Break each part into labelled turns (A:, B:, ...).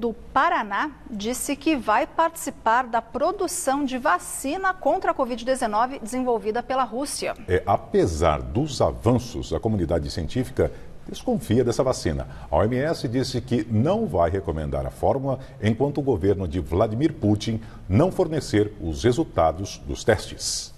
A: do Paraná disse que vai participar da produção de vacina contra a Covid-19 desenvolvida pela Rússia.
B: É, apesar dos avanços, a comunidade científica desconfia dessa vacina. A OMS disse que não vai recomendar a fórmula enquanto o governo de Vladimir Putin não fornecer os resultados dos testes.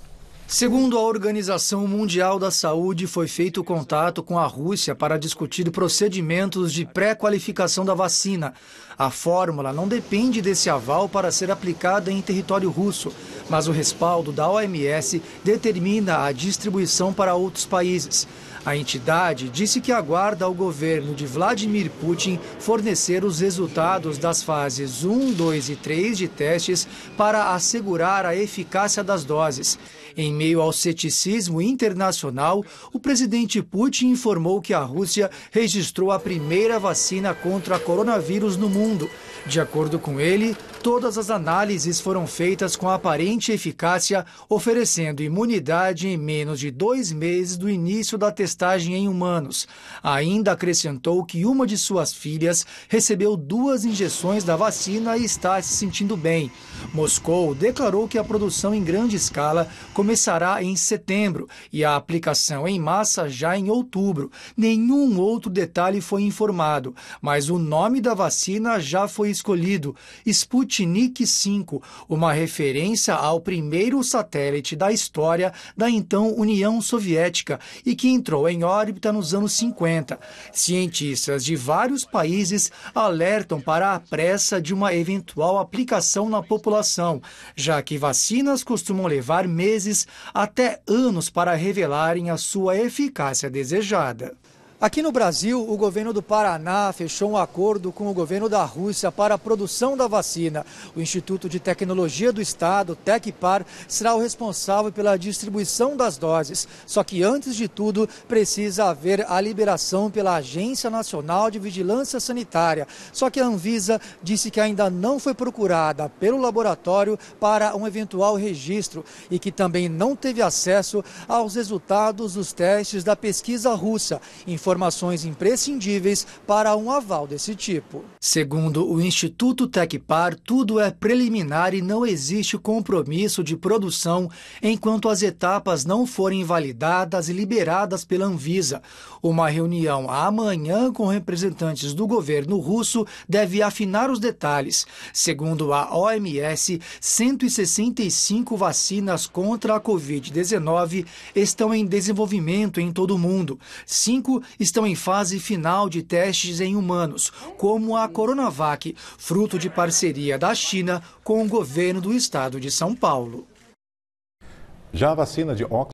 A: Segundo a Organização Mundial da Saúde, foi feito contato com a Rússia para discutir procedimentos de pré-qualificação da vacina. A fórmula não depende desse aval para ser aplicada em território russo, mas o respaldo da OMS determina a distribuição para outros países. A entidade disse que aguarda o governo de Vladimir Putin fornecer os resultados das fases 1, 2 e 3 de testes para assegurar a eficácia das doses. Em meio ao ceticismo internacional, o presidente Putin informou que a Rússia registrou a primeira vacina contra coronavírus no mundo. De acordo com ele, Todas as análises foram feitas com aparente eficácia, oferecendo imunidade em menos de dois meses do início da testagem em humanos. Ainda acrescentou que uma de suas filhas recebeu duas injeções da vacina e está se sentindo bem. Moscou declarou que a produção em grande escala começará em setembro e a aplicação em massa já em outubro. Nenhum outro detalhe foi informado, mas o nome da vacina já foi escolhido: Sputnik. Sputnik 5, uma referência ao primeiro satélite da história da então União Soviética e que entrou em órbita nos anos 50. Cientistas de vários países alertam para a pressa de uma eventual aplicação na população, já que vacinas costumam levar meses até anos para revelarem a sua eficácia desejada. Aqui no Brasil, o governo do Paraná fechou um acordo com o governo da Rússia para a produção da vacina. O Instituto de Tecnologia do Estado, Tecpar, será o responsável pela distribuição das doses. Só que, antes de tudo, precisa haver a liberação pela Agência Nacional de Vigilância Sanitária. Só que a Anvisa disse que ainda não foi procurada pelo laboratório para um eventual registro e que também não teve acesso aos resultados dos testes da pesquisa russa informações imprescindíveis para um aval desse tipo. Segundo o Instituto Tecpar, tudo é preliminar e não existe compromisso de produção enquanto as etapas não forem validadas e liberadas pela Anvisa. Uma reunião amanhã com representantes do governo russo deve afinar os detalhes. Segundo a OMS, 165 vacinas contra a Covid-19 estão em desenvolvimento em todo o mundo. Cinco estão em fase final de testes em humanos, como a Coronavac, fruto de parceria da China com o governo do estado de São Paulo.
B: Já a vacina de Oxford